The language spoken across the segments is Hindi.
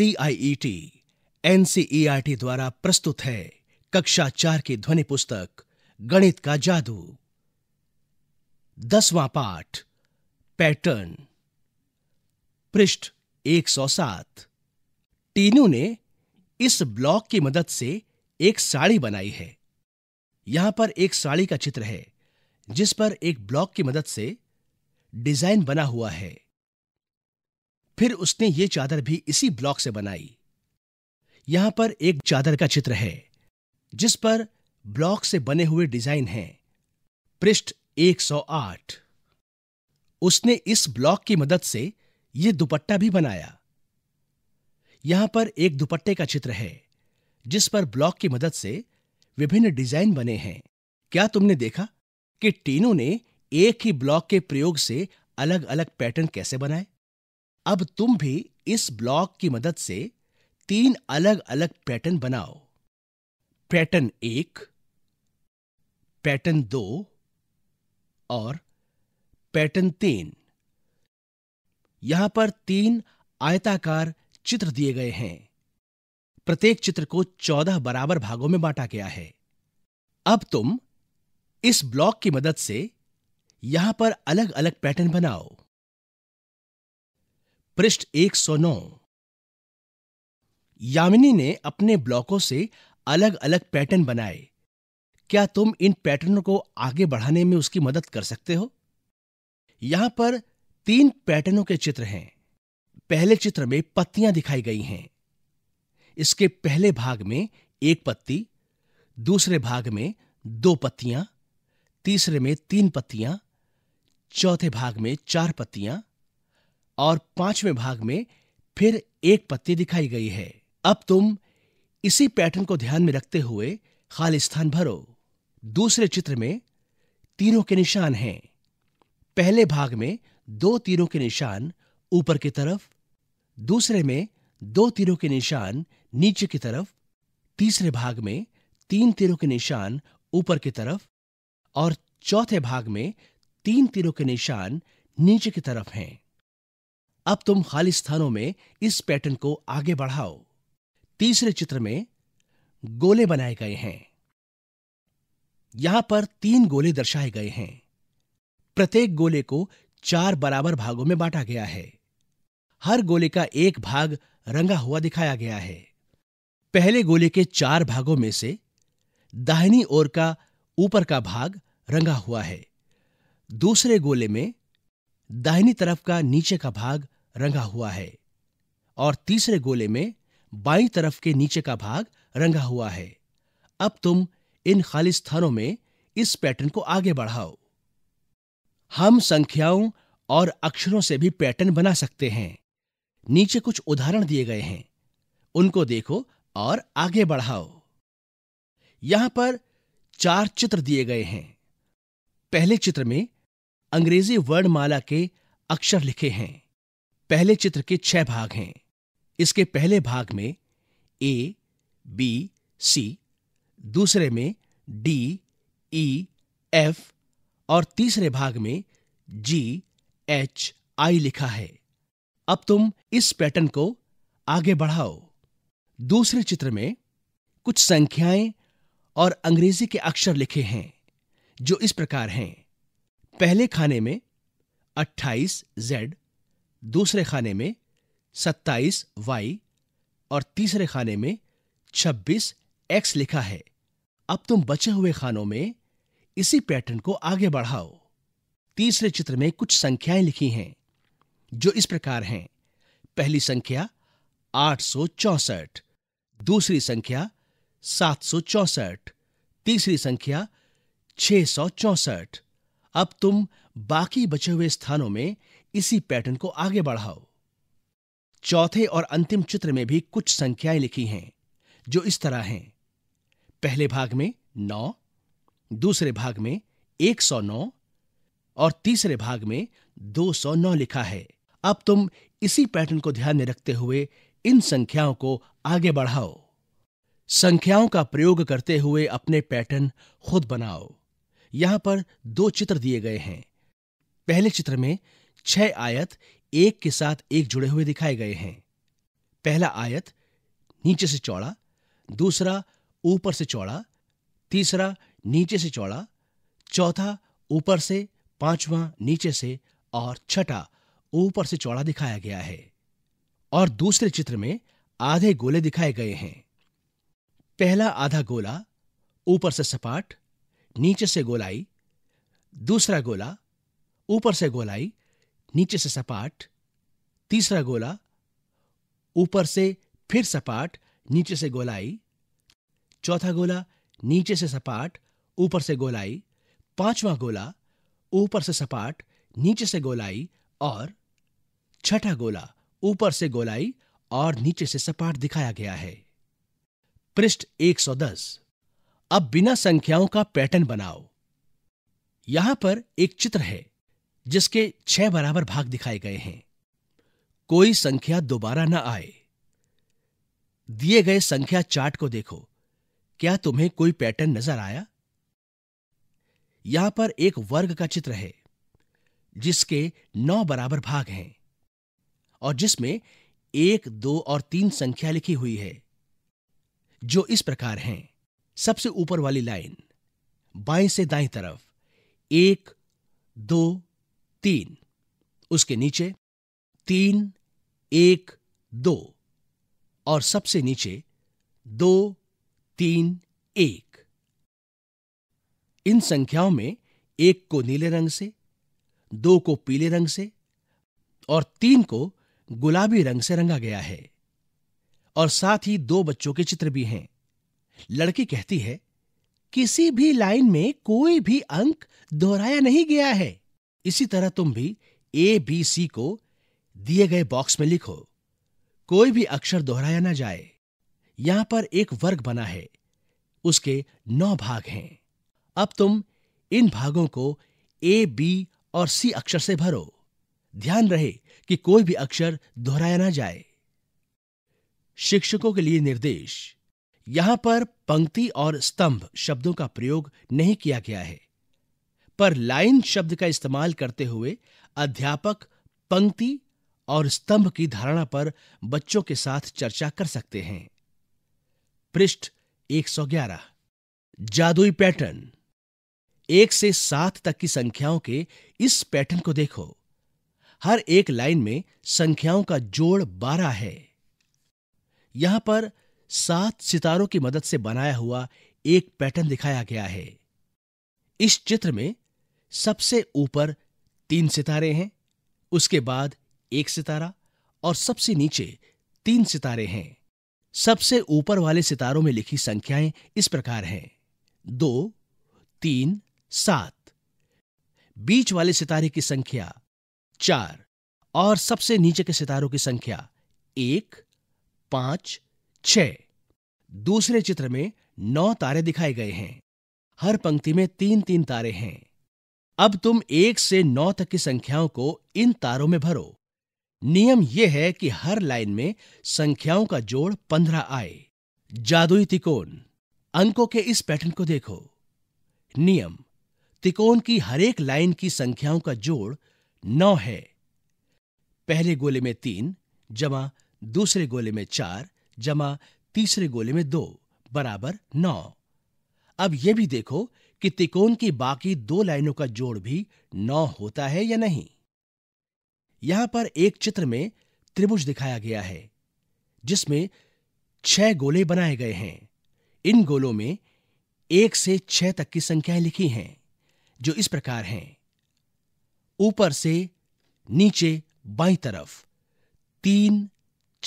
सीआईईटी एनसीईआरटी e e द्वारा प्रस्तुत है कक्षा चार की ध्वनि पुस्तक गणित का जादू दसवां पाठ पैटर्न पृष्ठ 107 टीनू ने इस ब्लॉक की मदद से एक साड़ी बनाई है यहां पर एक साड़ी का चित्र है जिस पर एक ब्लॉक की मदद से डिजाइन बना हुआ है फिर उसने ये चादर भी इसी ब्लॉक से बनाई यहां पर एक चादर का चित्र है जिस पर ब्लॉक से बने हुए डिजाइन हैं पृष्ठ 108 उसने इस ब्लॉक की मदद से यह दुपट्टा भी बनाया यहां पर एक दुपट्टे का चित्र है जिस पर ब्लॉक की मदद से विभिन्न डिजाइन बने हैं क्या तुमने देखा कि टीनू ने एक ही ब्लॉक के प्रयोग से अलग अलग पैटर्न कैसे बनाए अब तुम भी इस ब्लॉक की मदद से तीन अलग अलग पैटर्न बनाओ पैटर्न एक पैटर्न दो और पैटर्न तीन यहां पर तीन आयताकार चित्र दिए गए हैं प्रत्येक चित्र को चौदह बराबर भागों में बांटा गया है अब तुम इस ब्लॉक की मदद से यहां पर अलग अलग पैटर्न बनाओ पृष्ठ 109 यामिनी ने अपने ब्लॉकों से अलग अलग पैटर्न बनाए क्या तुम इन पैटर्नों को आगे बढ़ाने में उसकी मदद कर सकते हो यहां पर तीन पैटर्नों के चित्र हैं पहले चित्र में पत्तियां दिखाई गई हैं इसके पहले भाग में एक पत्ती दूसरे भाग में दो पत्तियां तीसरे में तीन पत्तियां चौथे भाग में चार पत्तियां और पांचवें भाग में फिर एक पत्ती दिखाई गई है अब तुम इसी पैटर्न को ध्यान में रखते हुए खाली स्थान भरो दूसरे चित्र में तीरों के निशान हैं पहले भाग में दो तीरों के निशान ऊपर की तरफ दूसरे में दो तीरों के निशान नीचे की तरफ तीसरे भाग में तीन तीरों के निशान ऊपर की तरफ और चौथे भाग में तीन तीरों के निशान नीचे की तरफ हैं अब तुम खाली स्थानों में इस पैटर्न को आगे बढ़ाओ तीसरे चित्र में गोले बनाए गए हैं यहां पर तीन गोले दर्शाए गए हैं प्रत्येक गोले को चार बराबर भागों में बांटा गया है हर गोले का एक भाग रंगा हुआ दिखाया गया है पहले गोले के चार भागों में से दाहिनी ओर का ऊपर का भाग रंगा हुआ है दूसरे गोले में दाहिनी तरफ का नीचे का भाग रंगा हुआ है और तीसरे गोले में बाई तरफ के नीचे का भाग रंगा हुआ है अब तुम इन खाली स्थानों में इस पैटर्न को आगे बढ़ाओ हम संख्याओं और अक्षरों से भी पैटर्न बना सकते हैं नीचे कुछ उदाहरण दिए गए हैं उनको देखो और आगे बढ़ाओ यहां पर चार चित्र दिए गए हैं पहले चित्र में अंग्रेजी वर्णमाला के अक्षर लिखे हैं पहले चित्र के छह भाग हैं इसके पहले भाग में ए बी सी दूसरे में डी ई एफ और तीसरे भाग में जी एच आई लिखा है अब तुम इस पैटर्न को आगे बढ़ाओ दूसरे चित्र में कुछ संख्याएं और अंग्रेजी के अक्षर लिखे हैं जो इस प्रकार हैं पहले खाने में 28 जेड दूसरे खाने में 27 वाई और तीसरे खाने में 26 एक्स लिखा है अब तुम बचे हुए खानों में इसी पैटर्न को आगे बढ़ाओ तीसरे चित्र में कुछ संख्याएं लिखी हैं जो इस प्रकार हैं पहली संख्या आठ दूसरी संख्या सात तीसरी संख्या छह अब तुम बाकी बचे हुए स्थानों में इसी पैटर्न को आगे बढ़ाओ चौथे और अंतिम चित्र में भी कुछ संख्याएं लिखी हैं जो इस तरह हैं पहले भाग में नौ दूसरे भाग में एक सौ नौ और तीसरे भाग में दो सौ नौ लिखा है अब तुम इसी पैटर्न को ध्यान में रखते हुए इन संख्याओं को आगे बढ़ाओ संख्याओं का प्रयोग करते हुए अपने पैटर्न खुद बनाओ यहां पर दो चित्र दिए गए हैं पहले चित्र में छह आयत एक के साथ एक जुड़े हुए दिखाए गए हैं पहला आयत नीचे से चौड़ा दूसरा ऊपर से चौड़ा तीसरा नीचे से चौड़ा चौथा ऊपर से पांचवा नीचे से और छठा ऊपर से चौड़ा दिखाया गया है और दूसरे चित्र में आधे गोले दिखाए गए हैं पहला आधा गोला ऊपर से सपाट नीचे से गोलाई दूसरा गोला ऊपर से गोलाई नीचे से सपाट तीसरा गोला ऊपर से फिर सपाट नीचे से गोलाई चौथा गोला नीचे से सपाट ऊपर से गोलाई पांचवा गोला ऊपर से सपाट नीचे से गोलाई और छठा गोला ऊपर से गोलाई और नीचे से सपाट दिखाया गया है पृष्ठ 110 अब बिना संख्याओं का पैटर्न बनाओ यहां पर एक चित्र है जिसके छह बराबर भाग दिखाए गए हैं कोई संख्या दोबारा ना आए दिए गए संख्या चार्ट को देखो क्या तुम्हें कोई पैटर्न नजर आया यहां पर एक वर्ग का चित्र है जिसके नौ बराबर भाग हैं और जिसमें एक दो और तीन संख्या लिखी हुई है जो इस प्रकार हैं सबसे ऊपर वाली लाइन बाएं से दाएं तरफ एक दो तीन उसके नीचे तीन एक दो और सबसे नीचे दो तीन एक इन संख्याओं में एक को नीले रंग से दो को पीले रंग से और तीन को गुलाबी रंग से रंगा गया है और साथ ही दो बच्चों के चित्र भी हैं लड़की कहती है किसी भी लाइन में कोई भी अंक दोहराया नहीं गया है इसी तरह तुम भी ए बी सी को दिए गए बॉक्स में लिखो कोई भी अक्षर दोहराया ना जाए यहां पर एक वर्ग बना है उसके नौ भाग हैं अब तुम इन भागों को ए बी और सी अक्षर से भरो ध्यान रहे कि कोई भी अक्षर दोहराया ना जाए शिक्षकों के लिए निर्देश यहां पर पंक्ति और स्तंभ शब्दों का प्रयोग नहीं किया गया है पर लाइन शब्द का इस्तेमाल करते हुए अध्यापक पंक्ति और स्तंभ की धारणा पर बच्चों के साथ चर्चा कर सकते हैं पृष्ठ 111 जादुई पैटर्न एक से सात तक की संख्याओं के इस पैटर्न को देखो हर एक लाइन में संख्याओं का जोड़ बारह है यहां पर सात सितारों की मदद से बनाया हुआ एक पैटर्न दिखाया गया है इस चित्र में सबसे ऊपर तीन सितारे हैं उसके बाद एक सितारा और सबसे नीचे तीन सितारे हैं सबसे ऊपर वाले सितारों में लिखी संख्याएं इस प्रकार हैं दो तीन सात बीच वाले सितारे की संख्या चार और सबसे नीचे के सितारों की संख्या एक पांच छ दूसरे चित्र में नौ तारे दिखाए गए हैं हर पंक्ति में तीन तीन तारे हैं अब तुम एक से नौ तक की संख्याओं को इन तारों में भरो नियम यह है कि हर लाइन में संख्याओं का जोड़ पंद्रह आए जादुई तिकोन अंकों के इस पैटर्न को देखो नियम तिकोन की हरेक लाइन की संख्याओं का जोड़ नौ है पहले गोले में तीन जमा दूसरे गोले में चार जमा तीसरे गोले में दो बराबर नौ अब यह भी देखो कि तिकोन की बाकी दो लाइनों का जोड़ भी नौ होता है या नहीं यहां पर एक चित्र में त्रिभुज दिखाया गया है जिसमें छह गोले बनाए गए हैं इन गोलों में एक से छह तक की संख्याएं लिखी हैं जो इस प्रकार हैं ऊपर से नीचे बाई तरफ तीन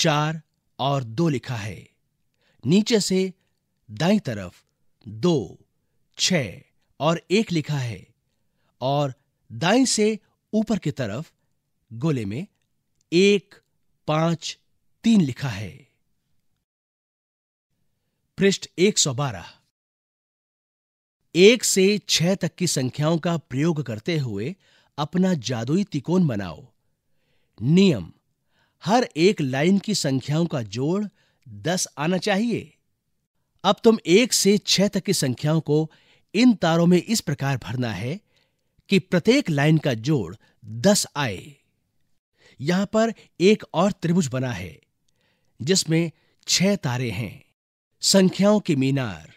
चार और दो लिखा है नीचे से दाई तरफ दो छ और एक लिखा है और दाएं से ऊपर की तरफ गोले में एक पांच तीन लिखा है पृष्ठ एक सौ बारह एक से छह तक की संख्याओं का प्रयोग करते हुए अपना जादुई तिकोण बनाओ नियम हर एक लाइन की संख्याओं का जोड़ दस आना चाहिए अब तुम एक से छह तक की संख्याओं को इन तारों में इस प्रकार भरना है कि प्रत्येक लाइन का जोड़ दस आए यहां पर एक और त्रिभुज बना है जिसमें छह तारे हैं संख्याओं की मीनार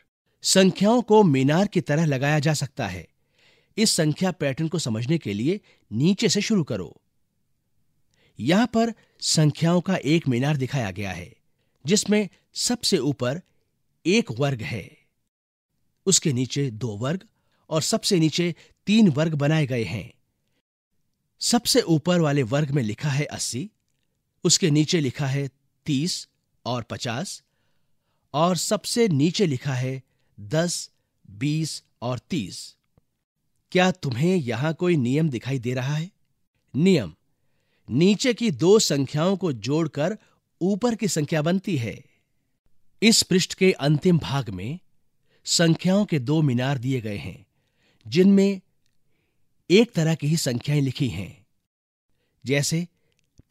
संख्याओं को मीनार की तरह लगाया जा सकता है इस संख्या पैटर्न को समझने के लिए नीचे से शुरू करो यहां पर संख्याओं का एक मीनार दिखाया गया है जिसमें सबसे ऊपर एक वर्ग है उसके नीचे दो वर्ग और सबसे नीचे तीन वर्ग बनाए गए हैं सबसे ऊपर वाले वर्ग में लिखा है अस्सी उसके नीचे लिखा है तीस और पचास और सबसे नीचे लिखा है दस बीस और तीस क्या तुम्हें यहां कोई नियम दिखाई दे रहा है नियम नीचे की दो संख्याओं को जोड़कर ऊपर की संख्या बनती है इस पृष्ठ के अंतिम भाग में संख्याओं के दो मीनार दिए गए हैं जिनमें एक तरह की ही संख्याएं लिखी हैं जैसे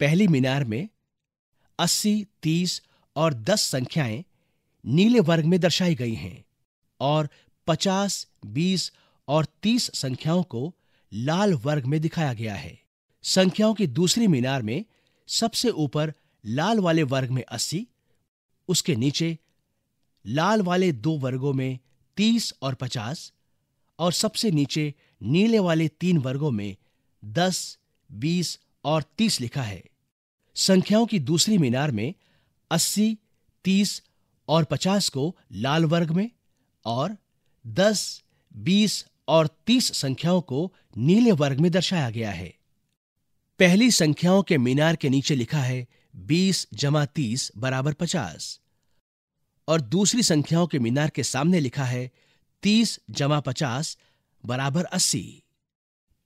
पहली मीनार में 80, 30 और 10 संख्याएं नीले वर्ग में दर्शाई गई हैं और 50, 20 और 30 संख्याओं को लाल वर्ग में दिखाया गया है संख्याओं की दूसरी मीनार में सबसे ऊपर लाल वाले वर्ग में उसके नीचे लाल वाले दो वर्गों में तीस और पचास और सबसे नीचे नीले वाले तीन वर्गों में दस बीस और तीस लिखा है संख्याओं की दूसरी मीनार में अस्सी तीस और पचास को लाल वर्ग में और दस बीस और तीस संख्याओं को नीले वर्ग में दर्शाया गया है पहली संख्याओं के मीनार के नीचे लिखा है बीस जमा तीस बराबर पचास और दूसरी संख्याओं के मीनार के सामने लिखा है तीस जमा पचास बराबर अस्सी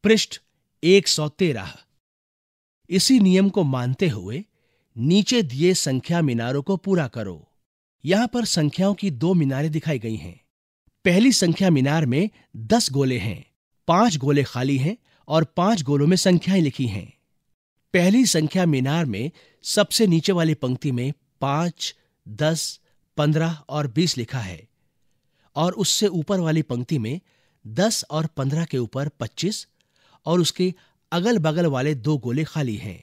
पृष्ठ एक सौ तेरह इसी नियम को मानते हुए नीचे दिए संख्या मीनारों को पूरा करो यहां पर संख्याओं की दो मीनारें दिखाई गई हैं पहली संख्या मीनार में दस गोले हैं पांच गोले खाली हैं और पांच गोलों में संख्याएं लिखी हैं पहली संख्या मीनार में सबसे नीचे वाली पंक्ति में पांच दस पंद्रह और बीस लिखा है और उससे ऊपर वाली पंक्ति में दस और पंद्रह के ऊपर पच्चीस और उसके अगल बगल वाले दो गोले खाली हैं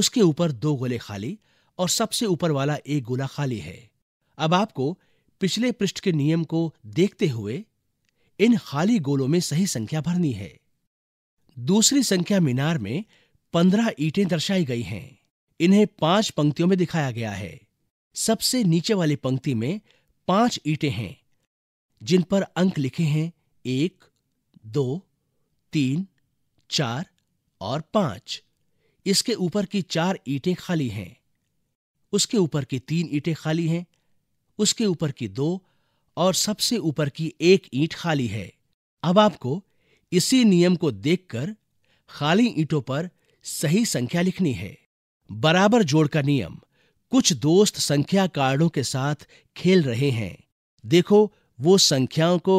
उसके ऊपर दो गोले खाली और सबसे ऊपर वाला एक गोला खाली है अब आपको पिछले पृष्ठ के नियम को देखते हुए इन खाली गोलों में सही संख्या भरनी है दूसरी संख्या मीनार में पंद्रह ईटें दर्शाई गई हैं इन्हें पांच पंक्तियों में दिखाया गया है सबसे नीचे वाली पंक्ति में पांच ईटें हैं जिन पर अंक लिखे हैं एक दो तीन चार और पांच इसके ऊपर की चार ईटें खाली हैं उसके ऊपर की तीन ईटें खाली हैं उसके ऊपर की दो और सबसे ऊपर की एक ईंट खाली है अब आपको इसी नियम को देखकर खाली ईंटों पर सही संख्या लिखनी है बराबर जोड़ का नियम कुछ दोस्त संख्या कार्डों के साथ खेल रहे हैं देखो वो संख्याओं को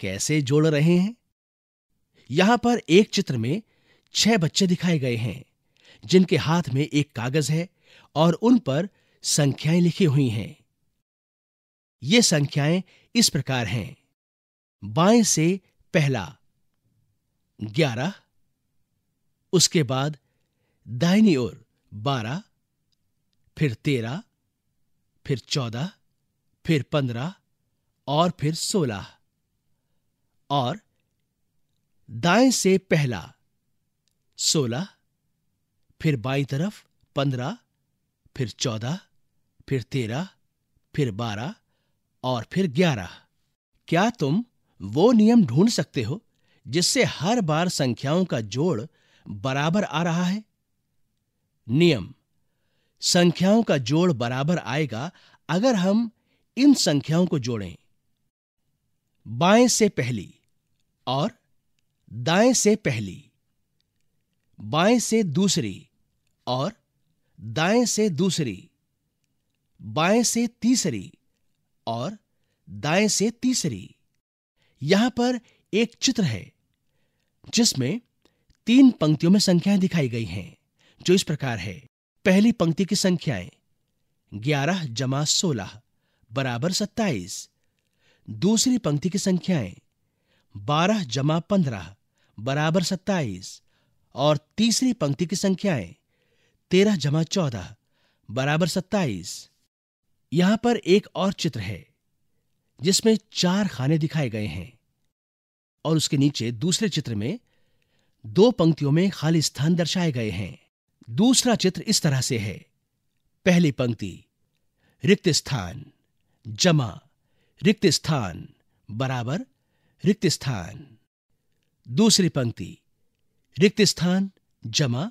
कैसे जोड़ रहे हैं यहां पर एक चित्र में छह बच्चे दिखाए गए हैं जिनके हाथ में एक कागज है और उन पर संख्याएं लिखी हुई हैं ये संख्याएं इस प्रकार हैं बाएं से पहला ग्यारह उसके बाद दाहिनी ओर बारह फिर तेरह फिर चौदह फिर पंद्रह और फिर सोलह और दाएं से पहला सोलह फिर बाई तरफ पंद्रह फिर चौदह फिर तेरह फिर बारह और फिर ग्यारह क्या तुम वो नियम ढूंढ सकते हो जिससे हर बार संख्याओं का जोड़ बराबर आ रहा है नियम संख्याओं का जोड़ बराबर आएगा अगर हम इन संख्याओं को जोड़ें बाएं से पहली और दाएं से पहली बाएं से दूसरी और दाएं से दूसरी बाएं से तीसरी और दाएं से तीसरी यहां पर एक चित्र है जिसमें तीन पंक्तियों में संख्याएं दिखाई गई हैं जो इस प्रकार है पहली पंक्ति की संख्याएं ग्यारह जमा सोलह बराबर सत्ताईस दूसरी पंक्ति की संख्याएं बारह जमा पंद्रह बराबर सत्ताईस और तीसरी पंक्ति की संख्याएं तेरह जमा चौदह बराबर सत्ताईस यहां पर एक और चित्र है जिसमें चार खाने दिखाए गए हैं और उसके नीचे दूसरे चित्र में दो पंक्तियों में खाली स्थान दर्शाए गए हैं दूसरा चित्र इस तरह से है पहली पंक्ति रिक्त स्थान जमा रिक्त स्थान बराबर रिक्त स्थान दूसरी पंक्ति रिक्त स्थान जमा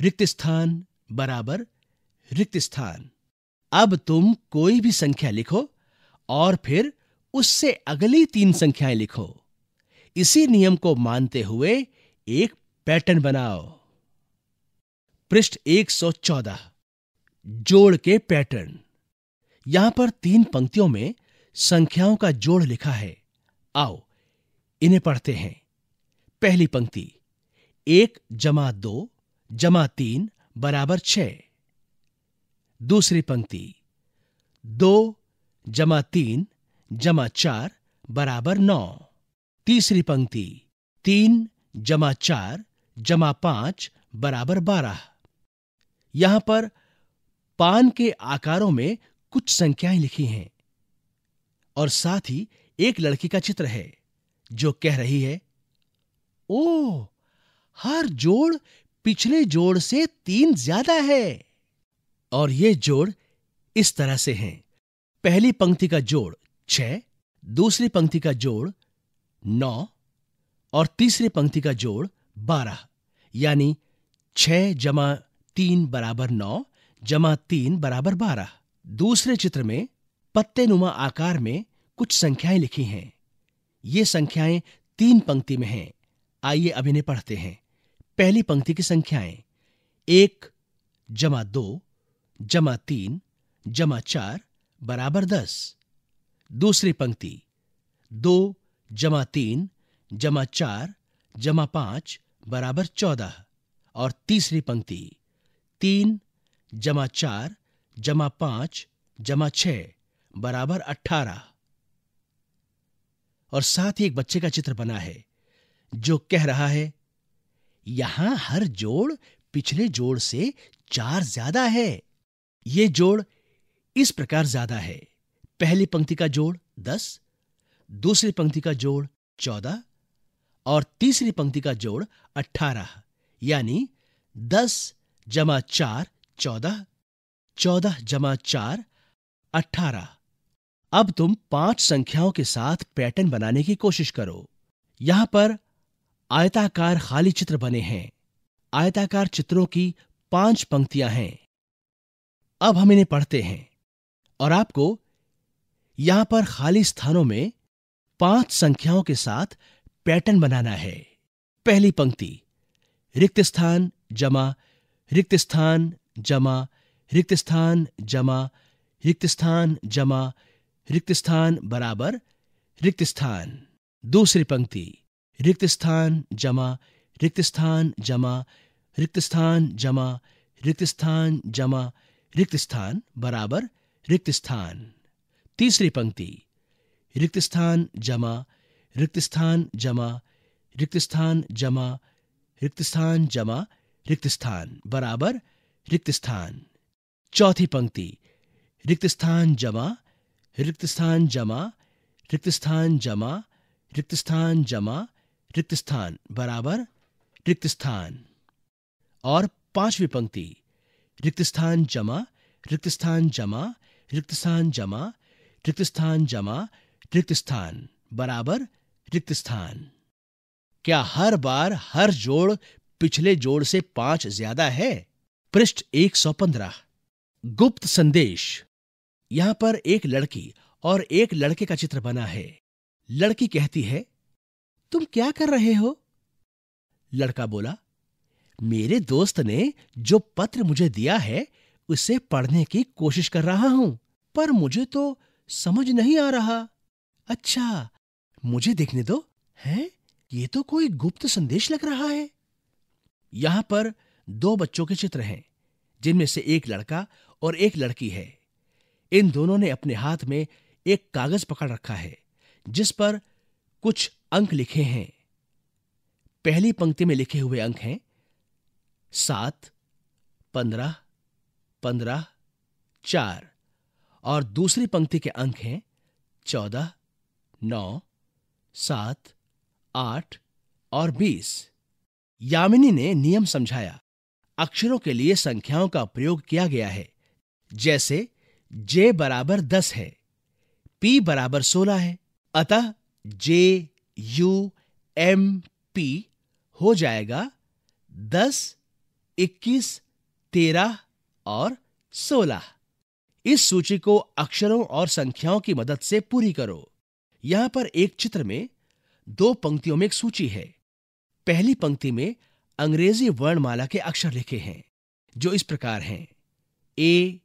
रिक्त स्थान बराबर रिक्त स्थान अब तुम कोई भी संख्या लिखो और फिर उससे अगली तीन संख्याएं लिखो इसी नियम को मानते हुए एक पैटर्न बनाओ पृष्ठ 114 जोड़ के पैटर्न यहां पर तीन पंक्तियों में संख्याओं का जोड़ लिखा है आओ इन्हें पढ़ते हैं पहली पंक्ति एक जमा दो जमा तीन बराबर छ दूसरी पंक्ति दो जमा तीन जमा चार बराबर नौ तीसरी पंक्ति तीन जमा चार जमा पांच बराबर बारह यहां पर पान के आकारों में कुछ संख्याएं लिखी हैं और साथ ही एक लड़की का चित्र है जो कह रही है ओ हर जोड़ पिछले जोड़ से तीन ज्यादा है और ये जोड़ इस तरह से हैं पहली पंक्ति का जोड़ छह दूसरी पंक्ति का जोड़ नौ और तीसरी पंक्ति का जोड़ बारह यानी छ जमा तीन बराबर नौ जमा तीन बराबर बारह दूसरे चित्र में पत्ते नुमा आकार में कुछ संख्याएं लिखी हैं ये संख्याएं तीन पंक्ति में हैं आइए अब इन्हें पढ़ते हैं पहली पंक्ति की संख्याएं एक जमा दो जमा तीन जमा चार बराबर दस दूसरी पंक्ति दो जमा तीन जमा चार जमा पांच बराबर चौदह और तीसरी पंक्ति तीन जमा चार जमा पांच जमा छ बराबर अठारह और साथ ही एक बच्चे का चित्र बना है जो कह रहा है यहां हर जोड़ पिछले जोड़ से चार ज्यादा है यह जोड़ इस प्रकार ज्यादा है पहली पंक्ति का जोड़ दस दूसरी पंक्ति का जोड़ चौदह और तीसरी पंक्ति का जोड़ अट्ठारह यानी दस जमा चार चौदह चौदह जमा चार अठारह अब तुम पांच संख्याओं के साथ पैटर्न बनाने की कोशिश करो यहां पर आयताकार खाली चित्र बने हैं आयताकार चित्रों की पांच पंक्तियां हैं अब हम इन्हें पढ़ते हैं और आपको यहां पर खाली स्थानों में पांच संख्याओं के साथ पैटर्न बनाना है पहली पंक्ति रिक्त स्थान जमा रिक्त स्थान जमा रिक्त स्थान जमा रिक्त स्थान जमा रिक्त स्थान बराबर रिक्त स्थान दूसरी पंक्ति रिक्त स्थान जमा रिक्त स्थान जमा रिक्त स्थान जमा रिक्त स्थान जमा रिक्त स्थान बराबर रिक्त स्थान तीसरी पंक्ति रिक्त स्थान जमा रिक्त स्थान जमा रिक्त स्थान जमा रिक्त स्थान जमा रिक्त स्थान बराबर रिक्त स्थान चौथी पंक्ति रिक्त स्थान जमा रिक्त स्थान जमा रिक्त स्थान जमा रिक्त स्थान जमा रिक्त स्थान बराबर रिक्त स्थान और पांचवी पंक्ति रिक्त स्थान जमा रिक्त स्थान जमा रिक्त स्थान जमा रिक्त स्थान जमा रिक्त स्थान बराबर रिक्त स्थान क्या हर बार हर जोड़ पिछले जोड़ से पांच ज्यादा है पृष्ठ एक सौ पंद्रह गुप्त संदेश यहां पर एक लड़की और एक लड़के का चित्र बना है लड़की कहती है तुम क्या कर रहे हो लड़का बोला मेरे दोस्त ने जो पत्र मुझे दिया है उसे पढ़ने की कोशिश कर रहा हूं पर मुझे तो समझ नहीं आ रहा अच्छा मुझे देखने दो हैं ये तो कोई गुप्त संदेश लग रहा है यहां पर दो बच्चों के चित्र हैं जिनमें से एक लड़का और एक लड़की है इन दोनों ने अपने हाथ में एक कागज पकड़ रखा है जिस पर कुछ अंक लिखे हैं पहली पंक्ति में लिखे हुए अंक हैं सात पंद्रह पंद्रह चार और दूसरी पंक्ति के अंक हैं चौदह नौ सात आठ और बीस यामिनी ने नियम समझाया अक्षरों के लिए संख्याओं का प्रयोग किया गया है जैसे जे बराबर दस है पी बराबर सोलह है अतः जे यू एम पी हो जाएगा दस इक्कीस तेरह और सोलह इस सूची को अक्षरों और संख्याओं की मदद से पूरी करो यहां पर एक चित्र में दो पंक्तियों में एक सूची है पहली पंक्ति में अंग्रेजी वर्णमाला के अक्षर लिखे हैं जो इस प्रकार हैं ए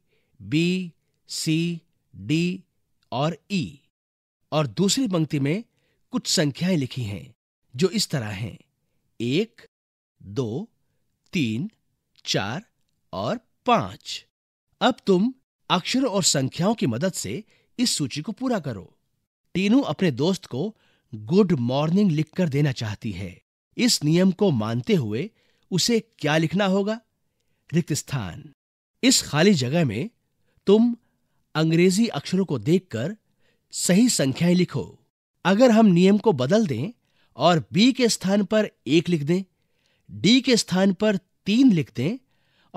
बी सी डी और ई e, और दूसरी पंक्ति में कुछ संख्याएं लिखी हैं जो इस तरह हैं एक दो तीन चार और पांच अब तुम अक्षरों और संख्याओं की मदद से इस सूची को पूरा करो टीनू अपने दोस्त को गुड मॉर्निंग लिखकर देना चाहती है इस नियम को मानते हुए उसे क्या लिखना होगा रिक्त स्थान इस खाली जगह में तुम अंग्रेजी अक्षरों को देखकर सही संख्याएं लिखो अगर हम नियम को बदल दें और बी के स्थान पर एक लिख दें डी के स्थान पर तीन लिख दें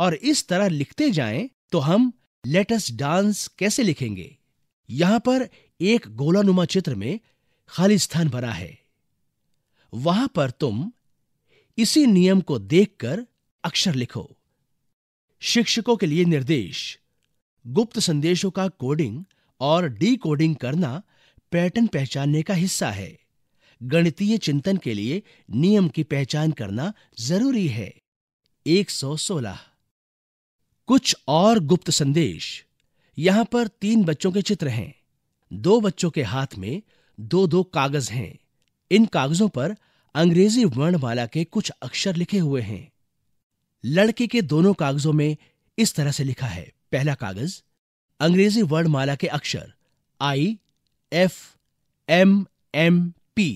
और इस तरह लिखते जाएं तो हम लेटस डांस कैसे लिखेंगे यहां पर एक गोलानुमा चित्र में खाली स्थान भरा है वहां पर तुम इसी नियम को देखकर अक्षर लिखो शिक्षकों के लिए निर्देश गुप्त संदेशों का कोडिंग और डीकोडिंग करना पैटर्न पहचानने का हिस्सा है गणितीय चिंतन के लिए नियम की पहचान करना जरूरी है 116 कुछ और गुप्त संदेश यहां पर तीन बच्चों के चित्र हैं दो बच्चों के हाथ में दो दो कागज हैं इन कागजों पर अंग्रेजी वर्णमाला के कुछ अक्षर लिखे हुए हैं लड़के के दोनों कागजों में इस तरह से लिखा है पहला कागज अंग्रेजी वर्णमाला के अक्षर I F M M P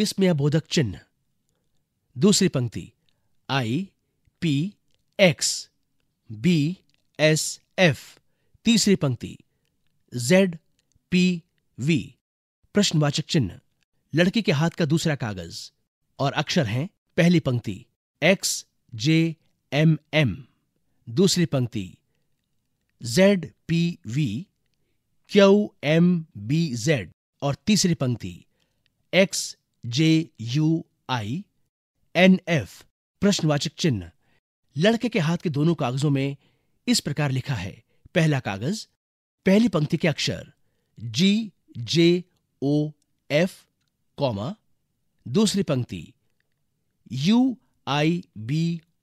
विस्मयबोधक चिन्ह दूसरी पंक्ति I P X B S F तीसरी पंक्ति जेड पी वी प्रश्नवाचक चिन्ह लड़की के हाथ का दूसरा कागज और अक्षर हैं पहली पंक्ति एक्स जे एम एम दूसरी पंक्ति Z P V Q M B Z और तीसरी पंक्ति X J U I N F प्रश्नवाचक चिन्ह लड़के के हाथ के दोनों कागजों में इस प्रकार लिखा है पहला कागज पहली पंक्ति के अक्षर जी जे ओ एफ कॉमा दूसरी पंक्ति U I B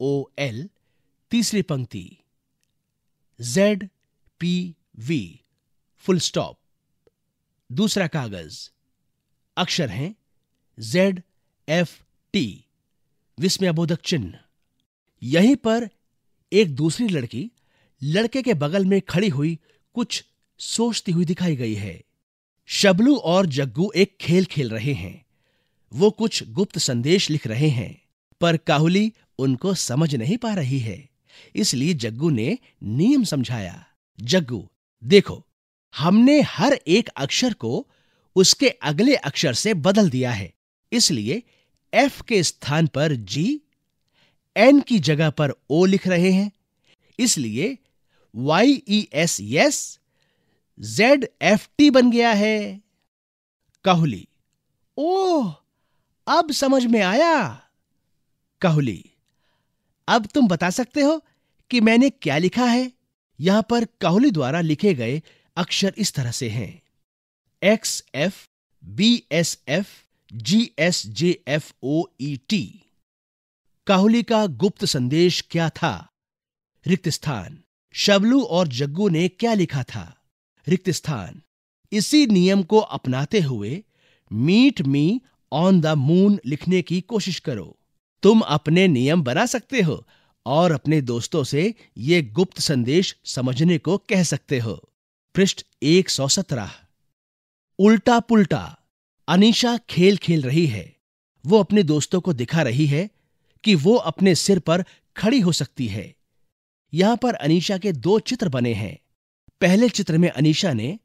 O L तीसरी पंक्ति Z P V full stop दूसरा कागज अक्षर हैं जेड एफ टी विस्मयाबोधक चिन्ह यहीं पर एक दूसरी लड़की लड़के के बगल में खड़ी हुई कुछ सोचती हुई दिखाई गई है शबलू और जग्गू एक खेल खेल रहे हैं वो कुछ गुप्त संदेश लिख रहे हैं पर काहुली उनको समझ नहीं पा रही है इसलिए जग्गू ने नियम समझाया जग्गू देखो हमने हर एक अक्षर को उसके अगले अक्षर से बदल दिया है इसलिए एफ के स्थान पर जी एन की जगह पर ओ लिख रहे हैं इसलिए Y E S yes Z F T बन गया है कहुली ओह अब समझ में आया कहुली अब तुम बता सकते हो कि मैंने क्या लिखा है यहां पर कहुली द्वारा लिखे गए अक्षर इस तरह से हैं X F B S F G S J F O E T काहुली का गुप्त संदेश क्या था रिक्त स्थान शबलू और जग्गू ने क्या लिखा था रिक्त स्थान इसी नियम को अपनाते हुए meet me on the moon लिखने की कोशिश करो तुम अपने नियम बना सकते हो और अपने दोस्तों से ये गुप्त संदेश समझने को कह सकते हो पृष्ठ एक सौ सत्रह उल्टा पुल्टा अनिशा खेल खेल रही है वो अपने दोस्तों को दिखा रही है कि वो अपने सिर पर खड़ी हो सकती है यहां पर अनिशा के दो चित्र बने हैं पहले चित्र में अनीशा ने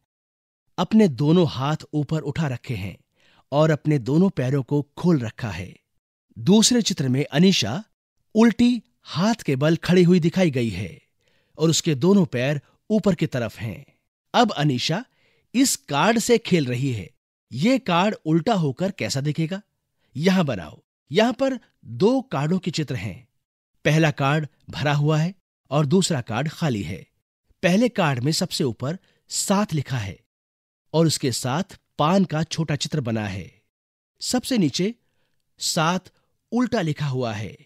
अपने दोनों हाथ ऊपर उठा रखे हैं और अपने दोनों पैरों को खोल रखा है दूसरे चित्र में अनीशा उल्टी हाथ के बल खड़ी हुई दिखाई गई है और उसके दोनों पैर ऊपर की तरफ हैं। अब अनीशा इस कार्ड से खेल रही है यह कार्ड उल्टा होकर कैसा दिखेगा यहां बनाओ यहां पर दो कार्डों के चित्र हैं पहला कार्ड भरा हुआ है और दूसरा कार्ड खाली है पहले कार्ड में सबसे ऊपर सात लिखा है और उसके साथ पान का छोटा चित्र बना है सबसे नीचे सात उल्टा लिखा हुआ है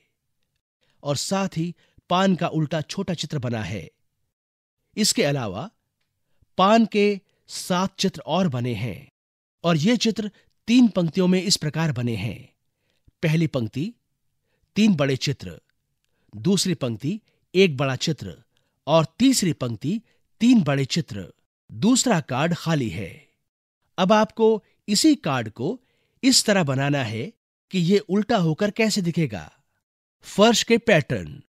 और साथ ही पान का उल्टा छोटा चित्र बना है इसके अलावा पान के सात चित्र और बने हैं और ये चित्र तीन पंक्तियों में इस प्रकार बने हैं पहली पंक्ति तीन बड़े चित्र दूसरी पंक्ति एक बड़ा चित्र और तीसरी पंक्ति तीन बड़े चित्र दूसरा कार्ड खाली है अब आपको इसी कार्ड को इस तरह बनाना है कि यह उल्टा होकर कैसे दिखेगा फर्श के पैटर्न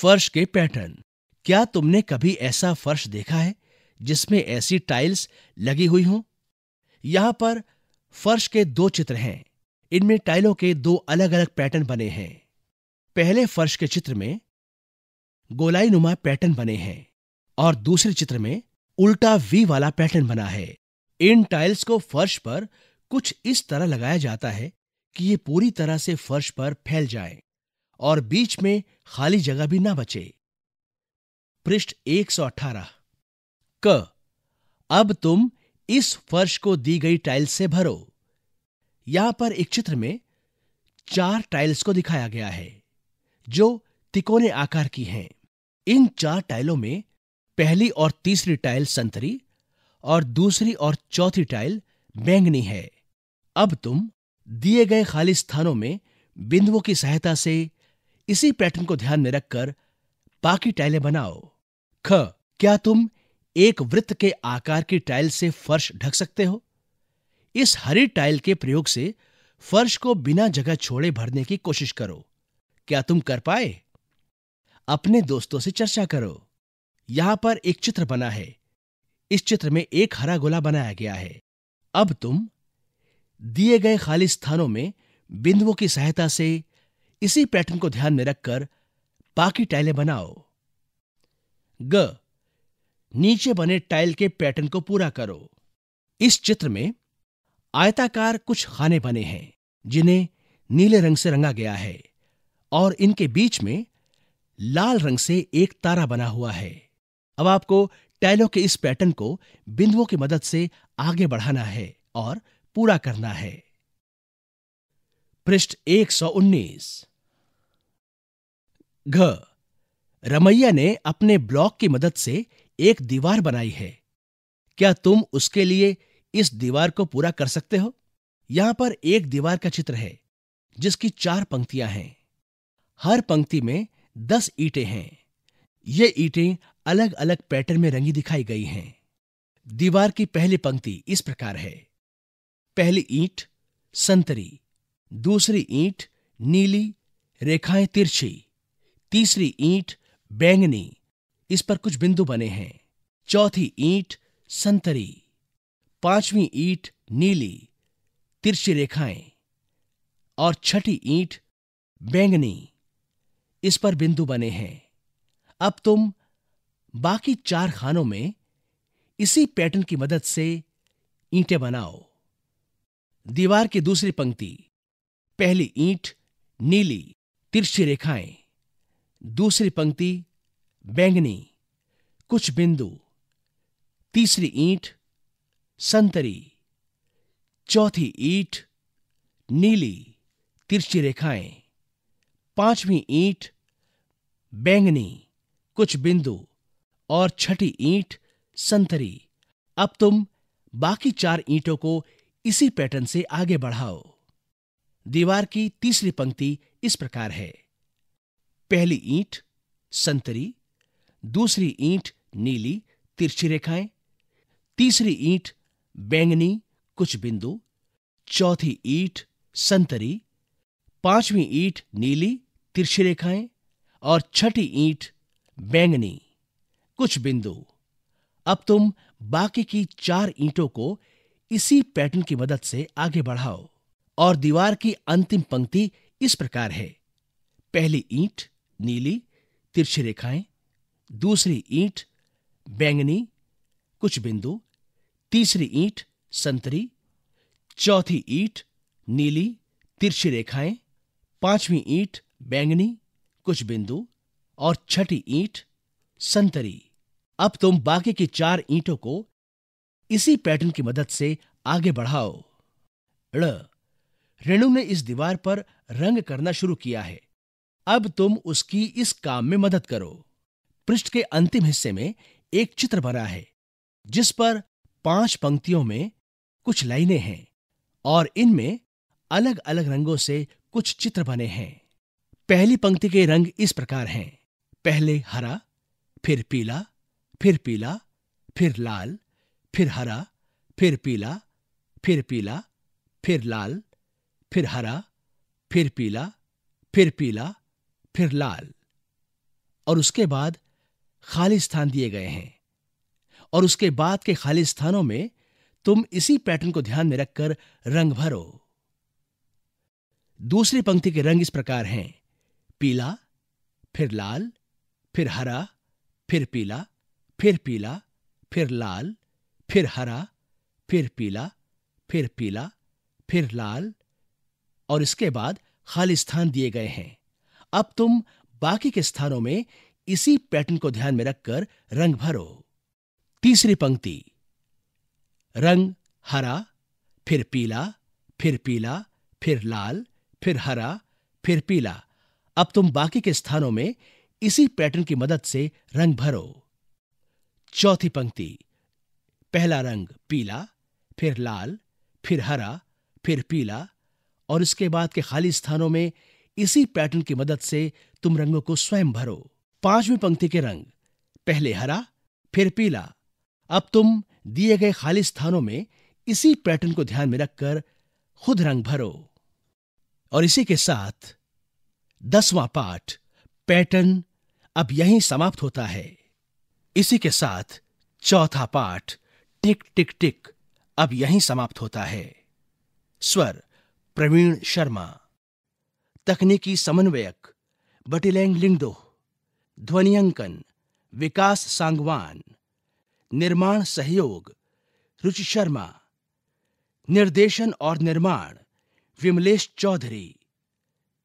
फर्श के पैटर्न क्या तुमने कभी ऐसा फर्श देखा है जिसमें ऐसी टाइल्स लगी हुई हों यहां पर फर्श के दो चित्र हैं इनमें टाइलों के दो अलग अलग पैटर्न बने हैं पहले फर्श के चित्र में गोलाई नुमा पैटर्न बने हैं और दूसरे चित्र में उल्टा वी वाला पैटर्न बना है इन टाइल्स को फर्श पर कुछ इस तरह लगाया जाता है कि ये पूरी तरह से फर्श पर फैल जाए और बीच में खाली जगह भी ना बचे पृष्ठ 118 क अब तुम इस फर्श को दी गई टाइल्स से भरो यहां पर एक चित्र में चार टाइल्स को दिखाया गया है जो तिकोने आकार की हैं इन चार टाइलों में पहली और तीसरी टाइल संतरी और दूसरी और चौथी टाइल बैंगनी है अब तुम दिए गए खाली स्थानों में बिंदुओं की सहायता से इसी पैटर्न को ध्यान में रखकर बाकी टाइलें बनाओ ख क्या तुम एक वृत्त के आकार की टाइल से फर्श ढक सकते हो इस हरी टाइल के प्रयोग से फर्श को बिना जगह छोड़े भरने की कोशिश करो क्या तुम कर पाए अपने दोस्तों से चर्चा करो यहां पर एक चित्र बना है इस चित्र में एक हरा गोला बनाया गया है अब तुम दिए गए खाली स्थानों में बिंदुओं की सहायता से इसी पैटर्न को ध्यान में रखकर बाकी टाइलें बनाओ ग नीचे बने टाइल के पैटर्न को पूरा करो इस चित्र में आयताकार कुछ खाने बने हैं जिन्हें नीले रंग से रंगा गया है और इनके बीच में लाल रंग से एक तारा बना हुआ है अब आपको टैलो के इस पैटर्न को बिंदुओं की मदद से आगे बढ़ाना है और पूरा करना है पृष्ठ 119 घ रमैया ने अपने ब्लॉक की मदद से एक दीवार बनाई है क्या तुम उसके लिए इस दीवार को पूरा कर सकते हो यहां पर एक दीवार का चित्र है जिसकी चार पंक्तियां हैं हर पंक्ति में दस ईंटें हैं ये ईटें अलग अलग पैटर्न में रंगी दिखाई गई हैं दीवार की पहली पंक्ति इस प्रकार है पहली ईंट संतरी दूसरी ईंट नीली रेखाएं तिरछी तीसरी ईंट बैंगनी इस पर कुछ बिंदु बने हैं चौथी ईंट संतरी पांचवी ईंट नीली तिरछी रेखाएं और छठी ईंट बैंगनी इस पर बिंदु बने हैं अब तुम बाकी चार खानों में इसी पैटर्न की मदद से ईंटें बनाओ दीवार की दूसरी पंक्ति पहली ईंट नीली तिरछी रेखाएं दूसरी पंक्ति बैंगनी कुछ बिंदु तीसरी ईंट संतरी चौथी ईंट नीली तिरछी रेखाएं पांचवी ईंट बैंगनी कुछ बिंदु और छठी ईंट संतरी अब तुम बाकी चार ईंटों को इसी पैटर्न से आगे बढ़ाओ दीवार की तीसरी पंक्ति इस प्रकार है पहली ईंट संतरी दूसरी ईंट नीली तिरछी रेखाएं तीसरी ईंट बैंगनी कुछ बिंदु चौथी ईंट संतरी पांचवी ईंट नीली तिरछी रेखाएं और छठी ईंट बैंगनी कुछ बिंदु अब तुम बाकी की चार ईंटों को इसी पैटर्न की मदद से आगे बढ़ाओ और दीवार की अंतिम पंक्ति इस प्रकार है पहली ईंट नीली तिरछी रेखाएं दूसरी ईंट बैंगनी कुछ बिंदु तीसरी ईंट संतरी चौथी ईंट नीली तिरछी रेखाएं पांचवी ईंट बैंगनी कुछ बिंदु और छठी ईंट संतरी अब तुम बाकी की चार ईंटों को इसी पैटर्न की मदद से आगे बढ़ाओ रेणु ने इस दीवार पर रंग करना शुरू किया है अब तुम उसकी इस काम में मदद करो पृष्ठ के अंतिम हिस्से में एक चित्र बना है जिस पर पांच पंक्तियों में कुछ लाइनें हैं और इनमें अलग अलग रंगों से कुछ चित्र बने हैं पहली पंक्ति के रंग इस प्रकार हैं पहले हरा फिर पीला फिर पीला फिर लाल फिर हरा फिर पीला फिर पीला फिर लाल फिर हरा फिर पीला फिर पीला फिर लाल और उसके बाद खाली स्थान दिए गए हैं और उसके बाद के खाली स्थानों में तुम इसी पैटर्न को ध्यान में रखकर रंग भरो दूसरी पंक्ति के रंग इस प्रकार हैं पीला फिर लाल फिर हरा फिर पीला फिर पीला फिर लाल फिर हरा फिर पीला फिर पीला फिर लाल और इसके बाद खाली स्थान दिए गए हैं अब तुम बाकी के स्थानों में इसी पैटर्न को ध्यान में रखकर रंग भरो तीसरी पंक्ति रंग हरा फिर पीला फिर पीला फिर लाल फिर हरा फिर पीला अब तुम बाकी के स्थानों में इसी पैटर्न की मदद से रंग भरो चौथी पंक्ति पहला रंग पीला फिर लाल फिर हरा फिर पीला और इसके बाद के खाली स्थानों में इसी पैटर्न की मदद से तुम रंगों को स्वयं भरो पांचवी पंक्ति के रंग पहले हरा फिर पीला अब तुम दिए गए खाली स्थानों में इसी पैटर्न को ध्यान में रखकर खुद रंग भरो और इसी के साथ दसवां पाठ पैटर्न अब यहीं समाप्त होता है इसी के साथ चौथा पाठ टिक टिक टिक अब यहीं समाप्त होता है स्वर प्रवीण शर्मा तकनीकी समन्वयक बटिलैंग लिंगडो ध्वनियांकन विकास सांगवान निर्माण सहयोग रुचि शर्मा निर्देशन और निर्माण विमलेश चौधरी